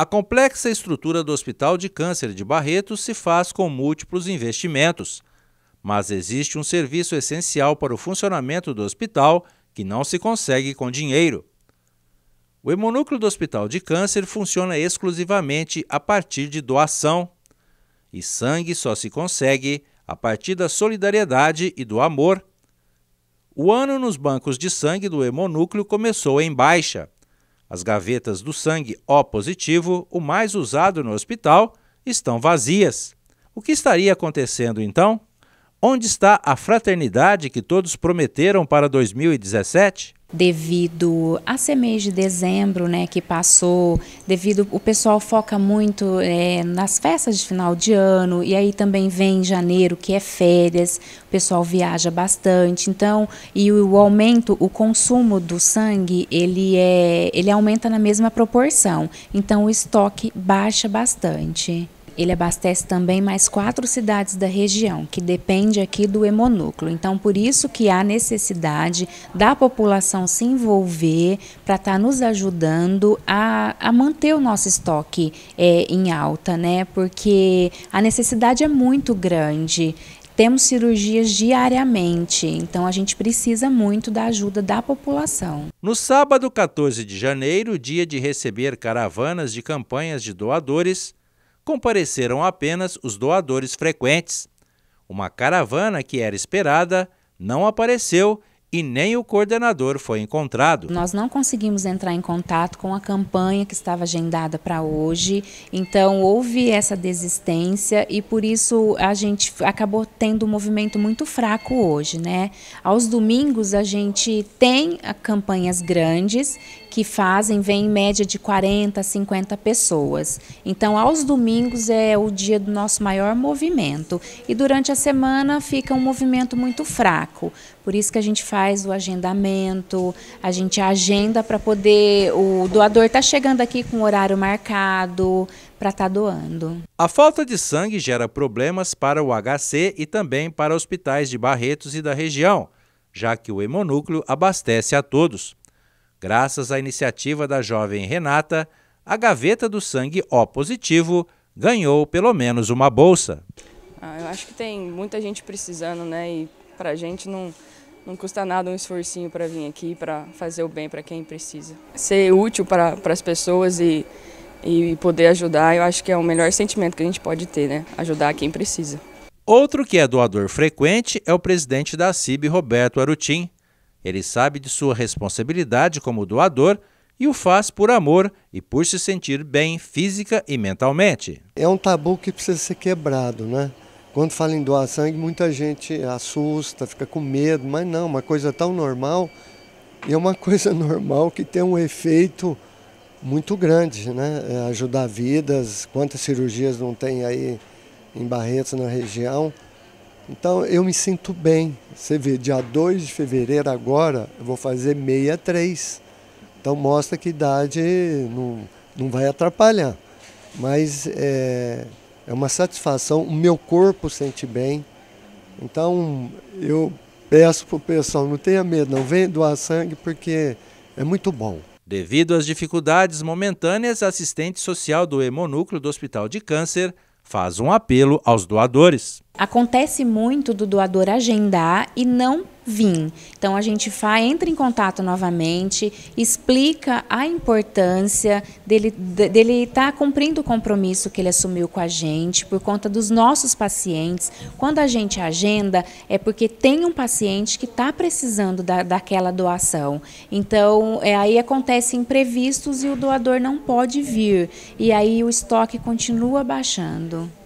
A complexa estrutura do Hospital de Câncer de Barretos se faz com múltiplos investimentos, mas existe um serviço essencial para o funcionamento do hospital que não se consegue com dinheiro. O hemonúcleo do Hospital de Câncer funciona exclusivamente a partir de doação, e sangue só se consegue a partir da solidariedade e do amor. O ano nos bancos de sangue do hemonúcleo começou em baixa as gavetas do sangue O positivo, o mais usado no hospital, estão vazias. O que estaria acontecendo então? Onde está a fraternidade que todos prometeram para 2017? devido a ser mês de dezembro, né, que passou, devido o pessoal foca muito é, nas festas de final de ano e aí também vem janeiro que é férias, o pessoal viaja bastante, então e o, o aumento, o consumo do sangue ele é, ele aumenta na mesma proporção, então o estoque baixa bastante. Ele abastece também mais quatro cidades da região, que depende aqui do hemonúcleo. Então, por isso que há necessidade da população se envolver para estar tá nos ajudando a, a, manter o nosso estoque é, em alta, né? Porque a necessidade é muito grande temos cirurgias diariamente, então a gente precisa muito da ajuda da população. No sábado 14 de janeiro, dia de receber caravanas de campanhas de doadores, compareceram apenas os doadores frequentes. Uma caravana que era esperada não apareceu e nem o coordenador foi encontrado. Nós não conseguimos entrar em contato com a campanha que estava agendada para hoje, então houve essa desistência e por isso a gente acabou tendo um movimento muito fraco hoje, né? Aos domingos a gente tem campanhas grandes que fazem, vem em média de 40 a 50 pessoas. Então aos domingos é o dia do nosso maior movimento e durante a semana fica um movimento muito fraco. Por isso que a gente faz faz o agendamento, a gente agenda para poder. O doador está chegando aqui com o horário marcado para estar tá doando. A falta de sangue gera problemas para o HC e também para hospitais de Barretos e da região, já que o hemonúcleo abastece a todos. Graças à iniciativa da jovem Renata, a gaveta do sangue O positivo ganhou pelo menos uma bolsa. Ah, eu acho que tem muita gente precisando, né? E para a gente não, não custa nada um esforcinho para vir aqui, para fazer o bem para quem precisa. Ser útil para as pessoas e, e poder ajudar, eu acho que é o melhor sentimento que a gente pode ter, né? Ajudar quem precisa. Outro que é doador frequente é o presidente da CIB, Roberto Arutim. Ele sabe de sua responsabilidade como doador e o faz por amor e por se sentir bem física e mentalmente. É um tabu que precisa ser quebrado, né? Quando fala em doar sangue, muita gente assusta, fica com medo, mas não, uma coisa tão normal e é uma coisa normal que tem um efeito muito grande, né? É ajudar vidas, quantas cirurgias não tem aí em Barretos, na região. Então eu me sinto bem. Você vê, dia 2 de fevereiro agora, eu vou fazer 63. Então mostra que idade não, não vai atrapalhar. Mas é, é uma satisfação, o meu corpo sente bem. Então eu peço para o pessoal, não tenha medo, não venha doar sangue porque é muito bom. Devido às dificuldades momentâneas, a assistente social do hemonúcleo do Hospital de Câncer faz um apelo aos doadores. Acontece muito do doador agendar e não vir. Então a gente faz, entra em contato novamente, explica a importância dele dele estar tá cumprindo o compromisso que ele assumiu com a gente por conta dos nossos pacientes. Quando a gente agenda é porque tem um paciente que está precisando da, daquela doação. Então é, aí acontecem imprevistos e o doador não pode vir e aí o estoque continua baixando.